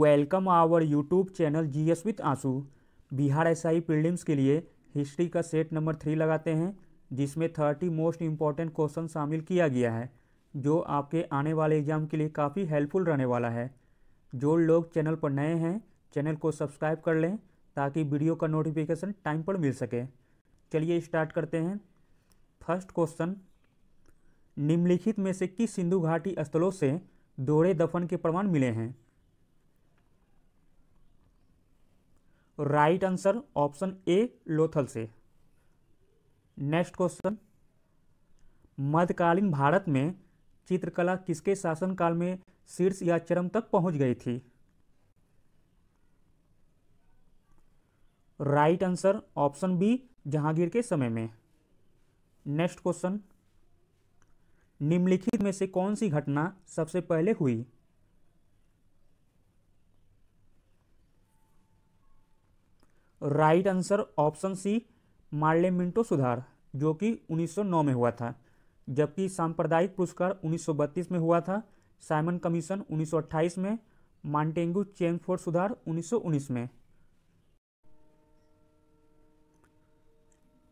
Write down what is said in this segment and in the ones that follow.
welcome our YouTube channel G S with आंसू Bihar S I prelims के लिए history का सेट नंबर थ्री लगाते हैं जिसमें थर्टी मोस्ट इम्पॉर्टेंट क्वेश्चन शामिल किया गया है जो आपके आने वाले एग्जाम के लिए काफ़ी हेल्पफुल रहने वाला है जो लोग चैनल पर नए हैं चैनल को सब्सक्राइब कर लें ताकि वीडियो का नोटिफिकेशन टाइम पर मिल सके चलिए स्टार्ट करते हैं फर्स्ट क्वेश्चन निम्नलिखित में से किस सिंधु घाटी स्थलों से दोहरे दफन के प्रमाण मिले हैं right answer option A Lothal से नेक्स्ट क्वेश्चन मध्यकालीन भारत में चित्रकला किसके शासनकाल में शीर्ष या चरम तक पहुंच गई थी right answer option B Jahangir के समय में नेक्स्ट क्वेश्चन निम्नलिखित में से कौन सी घटना सबसे पहले हुई right answer option C Morley Minto सुधार जो कि 1909 में हुआ था जबकि सांप्रदायिक पुरस्कार 1932 में हुआ था साइमन कमीशन 1928 में मॉन्टेंगू चेंग फोर्ड सुधार 1919 में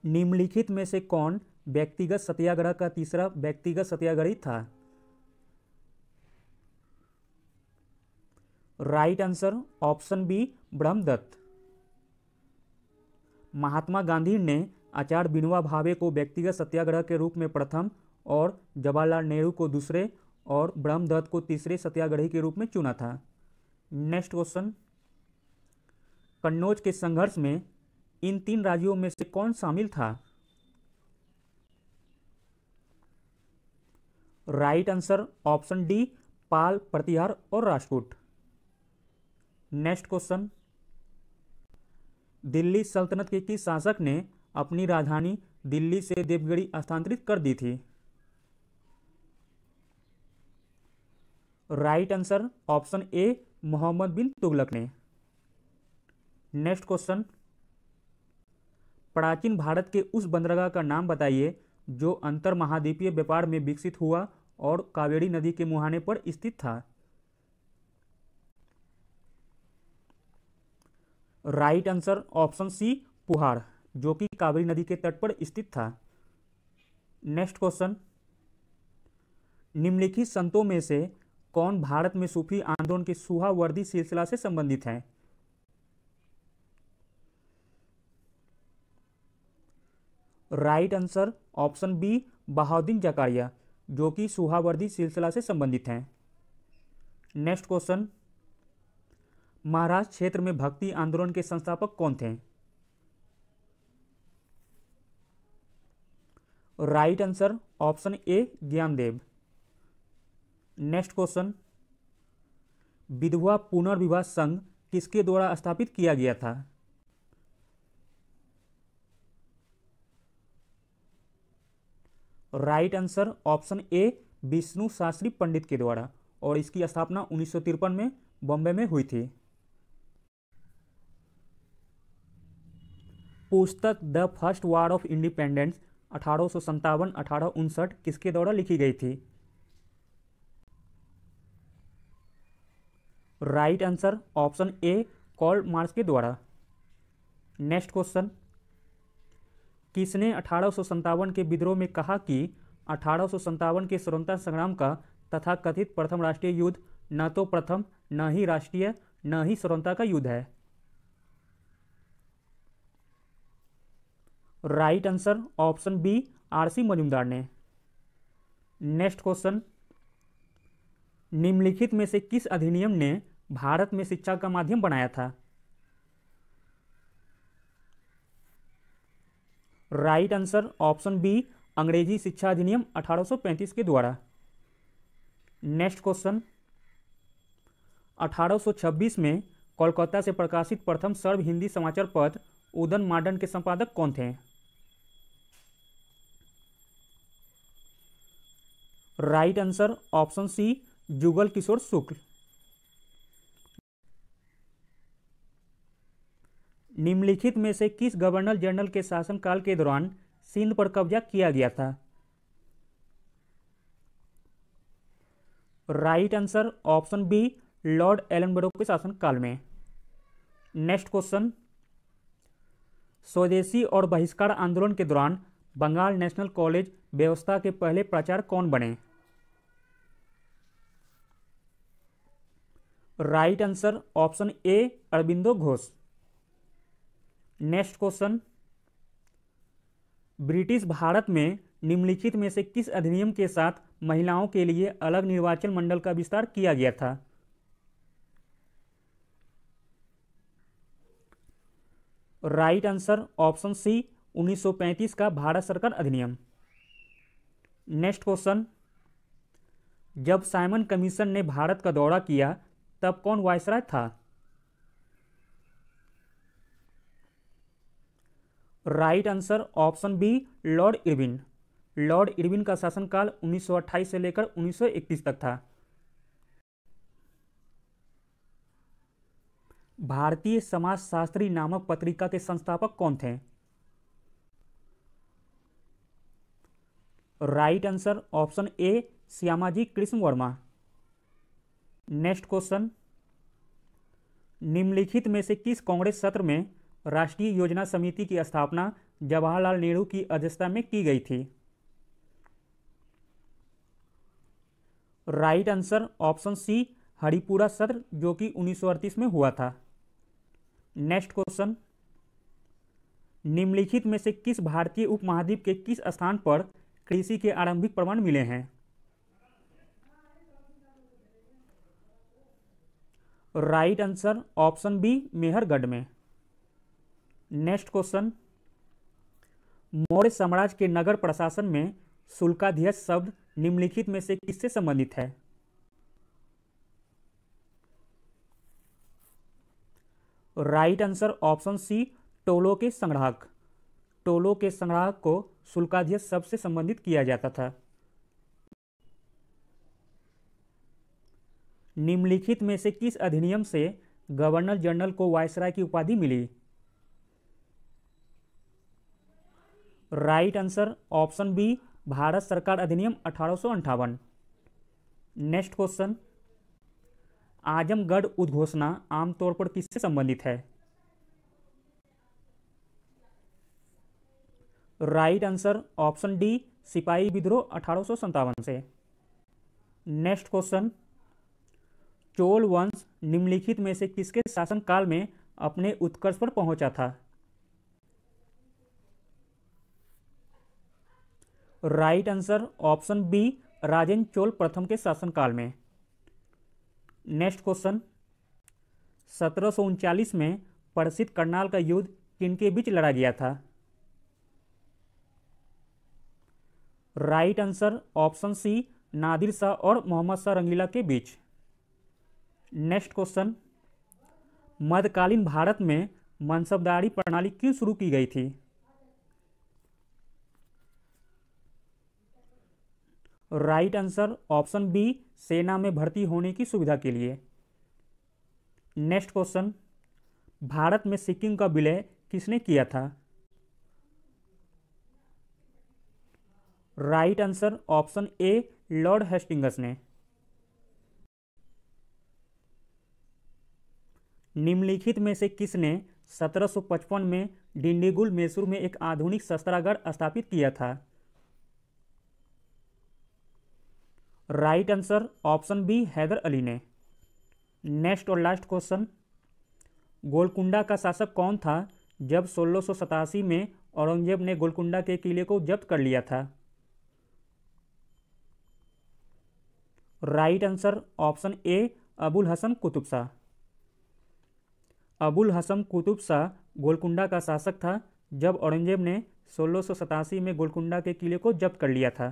निम्नलिखित में से कौन व्यक्तिगत सत्याग्रह का तीसरा व्यक्तिगत सत्याग्रही था right answer option B Brahmadatt Mahatma Gandhi ने आचार्य बिनवा भावे को व्यक्तिगत सत्याग्रह के रूप में प्रथम और जवाहरलाल नेहरू को दूसरे और ब्रह्मदत्त को तीसरे सत्याग्रही के रूप में चुना था नेक्स्ट क्वेश्चन कन्नौज के संघर्ष में इन तीन राज्यों में से कौन शामिल था right answer option D Pala Pratihara और राजकोट नेक्स्ट क्वेश्चन दिल्ली सल्तनत के किस शासक ने अपनी राजधानी दिल्ली से देवगढ़ी स्थानांतरित कर दी थी right answer option A Mohammad bin Tughlaq ने नेक्स्ट क्वेश्चन प्राचीन भारत के उस बंदरगाह का नाम बताइए जो अंतर महाद्वीपीय व्यापार में विकसित हुआ और कावेरी नदी के मुहाने पर स्थित था right answer option C Puhar जो कि कावेरी नदी के तट पर स्थित था नेक्स्ट क्वेश्चन निम्नलिखित संतों में से कौन भारत में सूफी आंदोलन के सुहावर्दी सिलसिला से संबंधित हैं right answer option B Bahauddin Zakariya जो कि सुहावर्दी सिलसिला से संबंधित हैं नेक्स्ट क्वेश्चन महाराष्ट्र क्षेत्र में भक्ति आंदोलन के संस्थापक कौन थे right answer option A Gyandev next question विधवा पुनर्विवाह संघ किसके द्वारा स्थापित किया गया था right answer option A Vishnu Shastri Pandit के द्वारा और इसकी स्थापना उन्नीस में बॉम्बे में हुई थी पुस्तक the first war of independence अठारह सौ संतावन अठारह उनसठ किसके द्वारा लिखी गई थी right answer option A Karl Marx के द्वारा नेक्स्ट क्वेश्चन किसने अठारह के विद्रोह में कहा कि अठारह के स्वतंत्रता संग्राम का तथा कथित प्रथम राष्ट्रीय युद्ध न तो प्रथम न ही राष्ट्रीय न ही स्वतंत्रता का युद्ध है right answer option B R C Majumdar ने नेक्स्ट क्वेश्चन निम्नलिखित में से किस अधिनियम ने भारत में शिक्षा का माध्यम बनाया था राइट आंसर ऑप्शन बी अंग्रेजी शिक्षा अधिनियम 1835 के द्वारा नेक्स्ट क्वेश्चन 1826 में कोलकाता से प्रकाशित प्रथम सर्व हिंदी समाचार पत्र उदन मार्डन के संपादक कौन थे right answer option C Jugal Kishore Shukla निम्नलिखित में से किस गवर्नर जनरल के शासनकाल के दौरान सिंध पर कब्जा किया गया था right answer option B Lord Ellenborough के शासनकाल में नेक्स्ट क्वेश्चन स्वदेशी और बहिष्कार आंदोलन के दौरान बंगाल नेशनल कॉलेज व्यवस्था के पहले प्राचार्य कौन बने right answer option A Aurobindo Ghosh next question British Bharat में निम्नलिखित में से किस अधिनियम के साथ महिलाओं के लिए अलग निर्वाचन मंडल का विस्तार किया गया था राइट आंसर ऑप्शन सी 1935 का भारत सरकार अधिनियम नेक्स्ट क्वेश्चन जब साइमन कमीशन ने भारत का दौरा किया तब कौन वायसराय था right answer option B Lord Irwin Lord Irwin का शासनकाल 1928 से लेकर 1931 तक था भारतीय समाजशास्त्री नामक पत्रिका के संस्थापक कौन थे right answer option A Shyamji Krishna Varma next question निम्नलिखित में से किस कांग्रेस सत्र में राष्ट्रीय योजना समिति की स्थापना जवाहरलाल नेहरू की अध्यक्षता में की गई थी right answer option C Haripura सत्र जो कि उन्नीस में हुआ था नेक्स्ट क्वेश्चन निम्नलिखित में से किस भारतीय उपमहाद्वीप के किस स्थान पर कृषि के आरंभिक प्रमाण मिले हैं right answer option B Mehrgarh में नेक्स्ट क्वेश्चन मौर्य साम्राज्य के नगर प्रशासन में शुल्काध्यक्ष शब्द निम्नलिखित में से किससे संबंधित है राइट आंसर ऑप्शन सी टोलो के संग्राहक टोलों के संग्राहक को शुल्काधीश सबसे संबंधित किया जाता था निम्नलिखित में से किस अधिनियम से गवर्नर जनरल को वायसराय की उपाधि मिली right answer option B Bharat सरकार अधिनियम अठारह नेक्स्ट क्वेश्चन आजमगढ़ उद्घोषणा आमतौर पर किससे संबंधित है राइट आंसर ऑप्शन डी सिपाही विद्रोह अठारह से नेक्स्ट क्वेश्चन चोल वंश निम्नलिखित में से किसके शासनकाल में अपने उत्कर्ष पर पहुंचा था right answer option B Rajendra Chola प्रथम के शासनकाल में नेक्स्ट क्वेश्चन सत्रह में प्रसिद्ध करनाल का युद्ध किनके बीच लड़ा गया था right answer option C Nadir Shah और मोहम्मद शाह रंगीला के बीच नेक्स्ट क्वेश्चन मध्यकालीन भारत में मनसबदारी प्रणाली क्यों शुरू की गई थी राइट आंसर ऑप्शन बी सेना में भर्ती होने की सुविधा के लिए नेक्स्ट क्वेश्चन भारत में सिक्किम का विलय किसने किया था right answer option A Lord Hastings ने निम्नलिखित में से किसने 1755 में डिंडीगुल मैसूर में एक आधुनिक शस्त्रागार स्थापित किया था right answer option B Haidar Ali ने नेक्स्ट और लास्ट क्वेश्चन गोलकुंडा का शासक कौन था जब सोलह में औरंगजेब ने गोलकुंडा के किले को जब्त कर लिया था right answer option A Abul Hasan Qutub Shah Abul Hasan Qutub Shah Golconda का शासक था जब औरंगजेब ने सोलह में गोलकुंडा के किले को जब्त कर लिया था